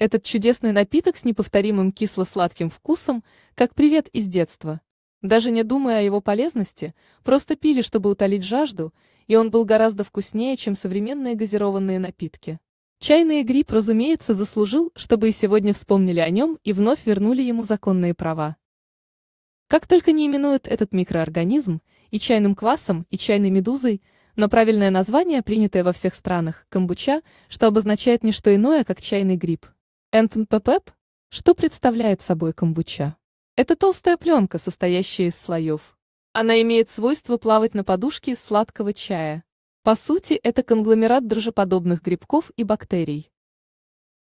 Этот чудесный напиток с неповторимым кисло-сладким вкусом, как привет из детства. Даже не думая о его полезности, просто пили, чтобы утолить жажду, и он был гораздо вкуснее, чем современные газированные напитки. Чайный гриб, разумеется, заслужил, чтобы и сегодня вспомнили о нем и вновь вернули ему законные права. Как только не именует этот микроорганизм и чайным квасом, и чайной медузой, но правильное название, принятое во всех странах, камбуча, что обозначает не что иное, как чайный гриб. НТНПП? Что представляет собой камбуча? Это толстая пленка, состоящая из слоев. Она имеет свойство плавать на подушке из сладкого чая. По сути, это конгломерат дрожжеподобных грибков и бактерий.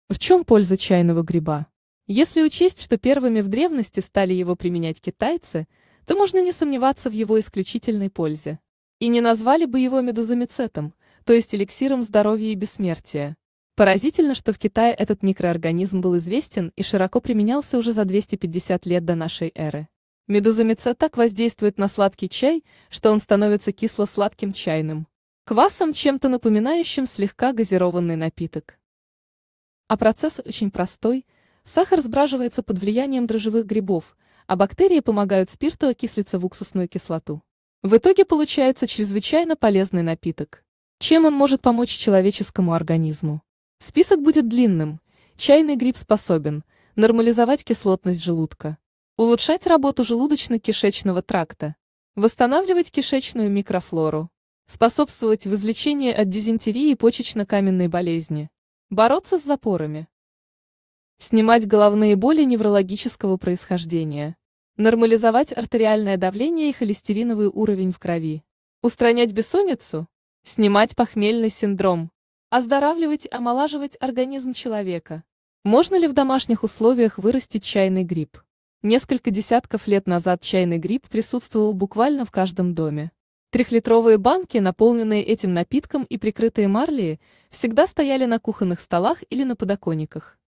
В чем польза чайного гриба? Если учесть, что первыми в древности стали его применять китайцы, то можно не сомневаться в его исключительной пользе. И не назвали бы его медузомицетом, то есть эликсиром здоровья и бессмертия. Поразительно, что в Китае этот микроорганизм был известен и широко применялся уже за 250 лет до нашей эры. Медузамица так воздействует на сладкий чай, что он становится кисло-сладким чайным. Квасом, чем-то напоминающим слегка газированный напиток. А процесс очень простой. Сахар сбраживается под влиянием дрожжевых грибов, а бактерии помогают спирту окислиться в уксусную кислоту. В итоге получается чрезвычайно полезный напиток. Чем он может помочь человеческому организму? Список будет длинным. Чайный гриб способен нормализовать кислотность желудка, улучшать работу желудочно-кишечного тракта, восстанавливать кишечную микрофлору, способствовать в излечении от дизентерии и почечно-каменной болезни, бороться с запорами, снимать головные боли неврологического происхождения, нормализовать артериальное давление и холестериновый уровень в крови, устранять бессонницу, снимать похмельный синдром, Оздоравливать, и омолаживать организм человека. Можно ли в домашних условиях вырастить чайный гриб? Несколько десятков лет назад чайный гриб присутствовал буквально в каждом доме. Трехлитровые банки, наполненные этим напитком и прикрытые марлей, всегда стояли на кухонных столах или на подоконниках.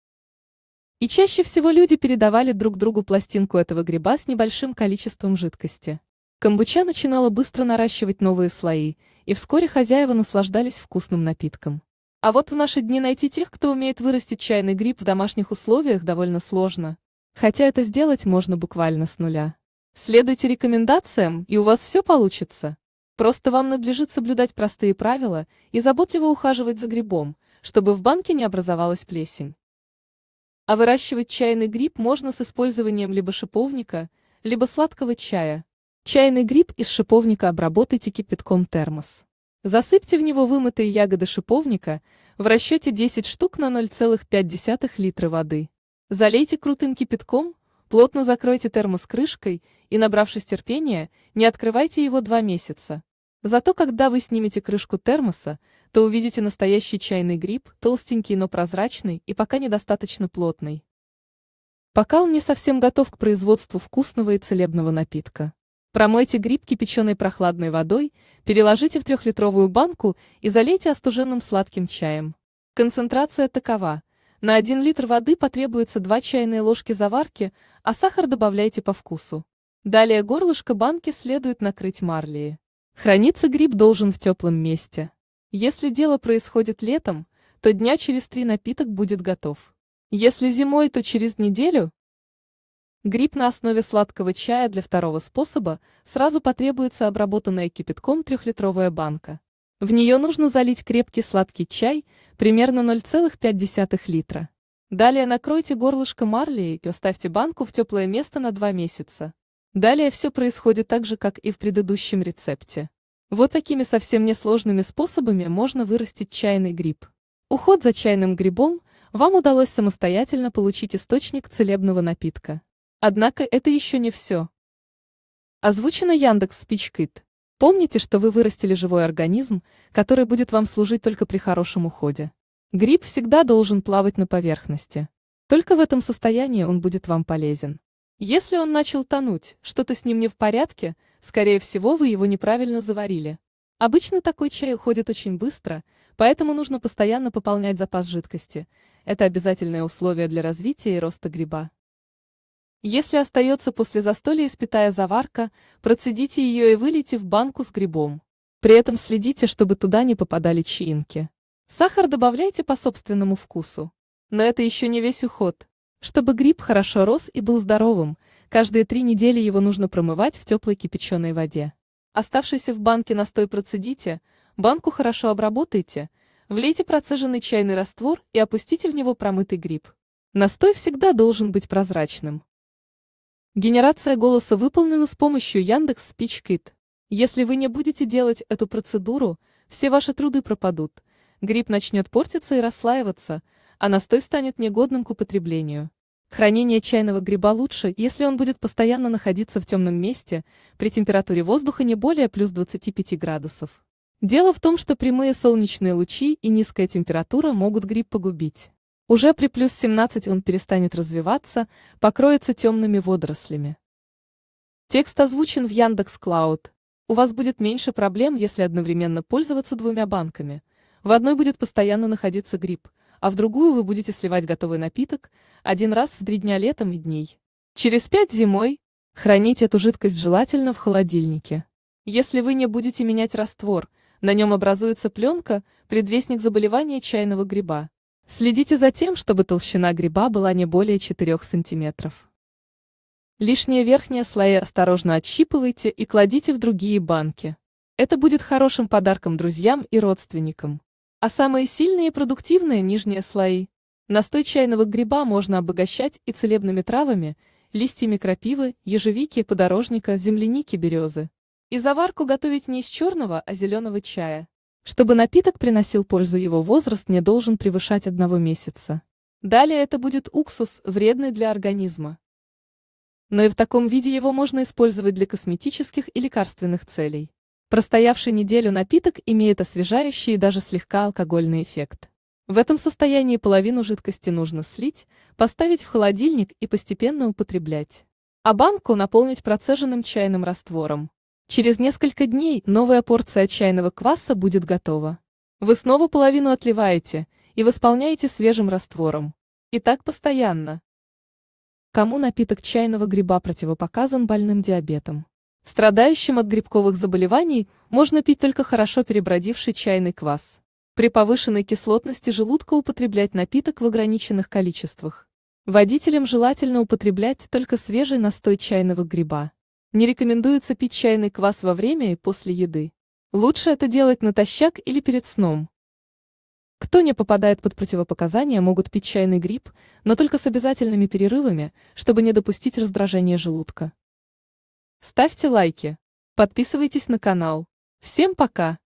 И чаще всего люди передавали друг другу пластинку этого гриба с небольшим количеством жидкости. Камбуча начинала быстро наращивать новые слои, и вскоре хозяева наслаждались вкусным напитком. А вот в наши дни найти тех, кто умеет вырастить чайный гриб в домашних условиях, довольно сложно. Хотя это сделать можно буквально с нуля. Следуйте рекомендациям, и у вас все получится. Просто вам надлежит соблюдать простые правила и заботливо ухаживать за грибом, чтобы в банке не образовалась плесень. А выращивать чайный гриб можно с использованием либо шиповника, либо сладкого чая. Чайный гриб из шиповника обработайте кипятком термос. Засыпьте в него вымытые ягоды шиповника в расчете 10 штук на 0,5 литра воды. Залейте крутым кипятком, плотно закройте термос крышкой и, набравшись терпения, не открывайте его два месяца. Зато когда вы снимете крышку термоса, то увидите настоящий чайный гриб, толстенький, но прозрачный и пока недостаточно плотный. Пока он не совсем готов к производству вкусного и целебного напитка. Промойте гриб кипяченой прохладной водой, переложите в трехлитровую банку и залейте остуженным сладким чаем. Концентрация такова. На 1 литр воды потребуется 2 чайные ложки заварки, а сахар добавляйте по вкусу. Далее горлышко банки следует накрыть марлей. Храниться гриб должен в теплом месте. Если дело происходит летом, то дня через три напиток будет готов. Если зимой, то через неделю, Гриб на основе сладкого чая для второго способа сразу потребуется обработанная кипятком трехлитровая банка. В нее нужно залить крепкий сладкий чай, примерно 0,5 литра. Далее накройте горлышко марлей и оставьте банку в теплое место на 2 месяца. Далее все происходит так же, как и в предыдущем рецепте. Вот такими совсем несложными способами можно вырастить чайный гриб. Уход за чайным грибом вам удалось самостоятельно получить источник целебного напитка. Однако это еще не все. Озвучено Яндекс Спичкит. Помните, что вы вырастили живой организм, который будет вам служить только при хорошем уходе. Гриб всегда должен плавать на поверхности. Только в этом состоянии он будет вам полезен. Если он начал тонуть, что-то с ним не в порядке, скорее всего, вы его неправильно заварили. Обычно такой чай уходит очень быстро, поэтому нужно постоянно пополнять запас жидкости. Это обязательное условие для развития и роста гриба. Если остается после застолья испитая заварка, процедите ее и вылейте в банку с грибом. При этом следите, чтобы туда не попадали чаинки. Сахар добавляйте по собственному вкусу. Но это еще не весь уход. Чтобы гриб хорошо рос и был здоровым, каждые три недели его нужно промывать в теплой кипяченой воде. Оставшийся в банке настой процедите, банку хорошо обработайте, влейте процеженный чайный раствор и опустите в него промытый гриб. Настой всегда должен быть прозрачным. Генерация голоса выполнена с помощью Яндекс Спичкит. Если вы не будете делать эту процедуру, все ваши труды пропадут. Гриб начнет портиться и расслаиваться, а настой станет негодным к употреблению. Хранение чайного гриба лучше, если он будет постоянно находиться в темном месте, при температуре воздуха не более плюс 25 градусов. Дело в том, что прямые солнечные лучи и низкая температура могут гриб погубить. Уже при плюс 17 он перестанет развиваться, покроется темными водорослями. Текст озвучен в Яндекс Клауд. У вас будет меньше проблем, если одновременно пользоваться двумя банками. В одной будет постоянно находиться гриб, а в другую вы будете сливать готовый напиток один раз в три дня летом и дней. Через пять зимой хранить эту жидкость желательно в холодильнике. Если вы не будете менять раствор, на нем образуется пленка, предвестник заболевания чайного гриба. Следите за тем, чтобы толщина гриба была не более 4 см. Лишние верхние слои осторожно отщипывайте и кладите в другие банки. Это будет хорошим подарком друзьям и родственникам. А самые сильные и продуктивные нижние слои. Настой чайного гриба можно обогащать и целебными травами, листьями крапивы, ежевики, подорожника, земляники, березы. И заварку готовить не из черного, а зеленого чая. Чтобы напиток приносил пользу, его возраст не должен превышать одного месяца. Далее это будет уксус, вредный для организма. Но и в таком виде его можно использовать для косметических и лекарственных целей. Простоявший неделю напиток имеет освежающий и даже слегка алкогольный эффект. В этом состоянии половину жидкости нужно слить, поставить в холодильник и постепенно употреблять. А банку наполнить процеженным чайным раствором. Через несколько дней новая порция чайного кваса будет готова. Вы снова половину отливаете и восполняете свежим раствором. И так постоянно. Кому напиток чайного гриба противопоказан больным диабетом? Страдающим от грибковых заболеваний можно пить только хорошо перебродивший чайный квас. При повышенной кислотности желудка употреблять напиток в ограниченных количествах. Водителям желательно употреблять только свежий настой чайного гриба. Не рекомендуется пить чайный квас во время и после еды. Лучше это делать натощак или перед сном. Кто не попадает под противопоказания, могут пить чайный гриб, но только с обязательными перерывами, чтобы не допустить раздражения желудка. Ставьте лайки. Подписывайтесь на канал. Всем пока!